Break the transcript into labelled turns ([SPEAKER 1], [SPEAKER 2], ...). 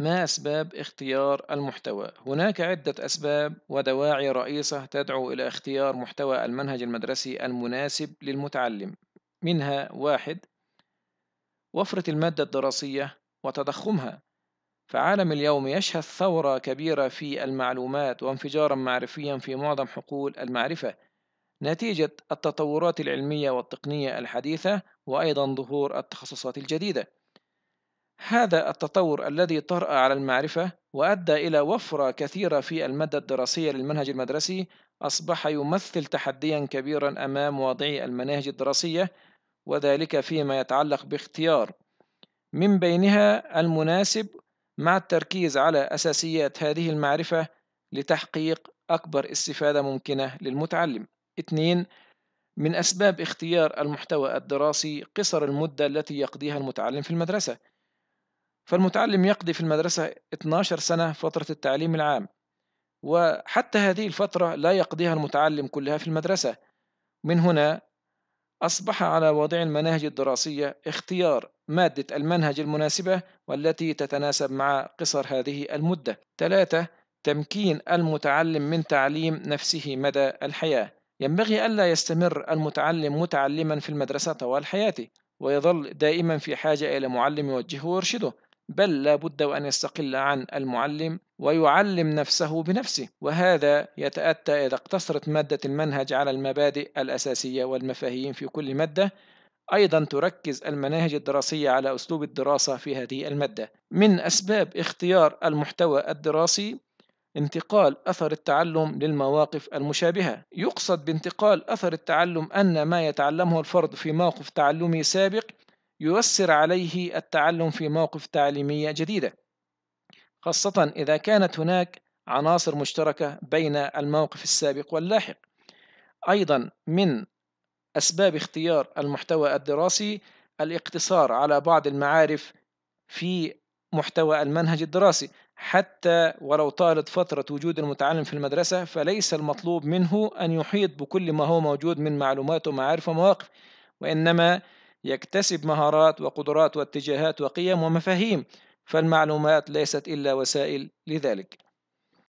[SPEAKER 1] ما أسباب اختيار المحتوى؟ هناك عدة أسباب ودواعي رئيسة تدعو إلى اختيار محتوى المنهج المدرسي المناسب للمتعلم، منها واحد وفرة المادة الدراسية وتضخمها، فعالم اليوم يشهد ثورة كبيرة في المعلومات وانفجارا معرفيا في معظم حقول المعرفة نتيجة التطورات العلمية والتقنية الحديثة وأيضا ظهور التخصصات الجديدة. هذا التطور الذي طرأ على المعرفة وأدى إلى وفرة كثيرة في المادة الدراسية للمنهج المدرسي أصبح يمثل تحديا كبيرا أمام واضعي المناهج الدراسية وذلك فيما يتعلق باختيار من بينها المناسب مع التركيز على أساسيات هذه المعرفة لتحقيق أكبر استفادة ممكنة للمتعلم. 2 من أسباب اختيار المحتوى الدراسي قصر المدة التي يقضيها المتعلم في المدرسة، فالمتعلم يقضي في المدرسة 12 سنة فترة التعليم العام وحتى هذه الفترة لا يقضيها المتعلم كلها في المدرسة من هنا أصبح على وضع المناهج الدراسية اختيار مادة المنهج المناسبة والتي تتناسب مع قصر هذه المدة. ثلاثة تمكين المتعلم من تعليم نفسه مدى الحياة. ينبغي ألا يستمر المتعلم متعلما في المدرسة طوال حياته، ويظل دائما في حاجة إلى معلم يوجهه ويرشده، بل لا بد وأن يستقل عن المعلم ويعلم نفسه بنفسه وهذا يتأتى إذا اقتصرت مادة المنهج على المبادئ الأساسية والمفاهيم في كل مادة أيضا تركز المناهج الدراسية على أسلوب الدراسة في هذه المادة من أسباب اختيار المحتوى الدراسي انتقال أثر التعلم للمواقف المشابهة يقصد بانتقال أثر التعلم أن ما يتعلمه الفرد في موقف تعلمي سابق ييسر عليه التعلم في مواقف تعليمية جديدة خاصة إذا كانت هناك عناصر مشتركة بين الموقف السابق واللاحق أيضا من أسباب اختيار المحتوى الدراسي الاقتصار على بعض المعارف في محتوى المنهج الدراسي حتى ولو طالت فترة وجود المتعلم في المدرسة فليس المطلوب منه أن يحيط بكل ما هو موجود من معلومات ومعارف ومواقف وإنما يكتسب مهارات وقدرات واتجاهات وقيم ومفاهيم فالمعلومات ليست إلا وسائل لذلك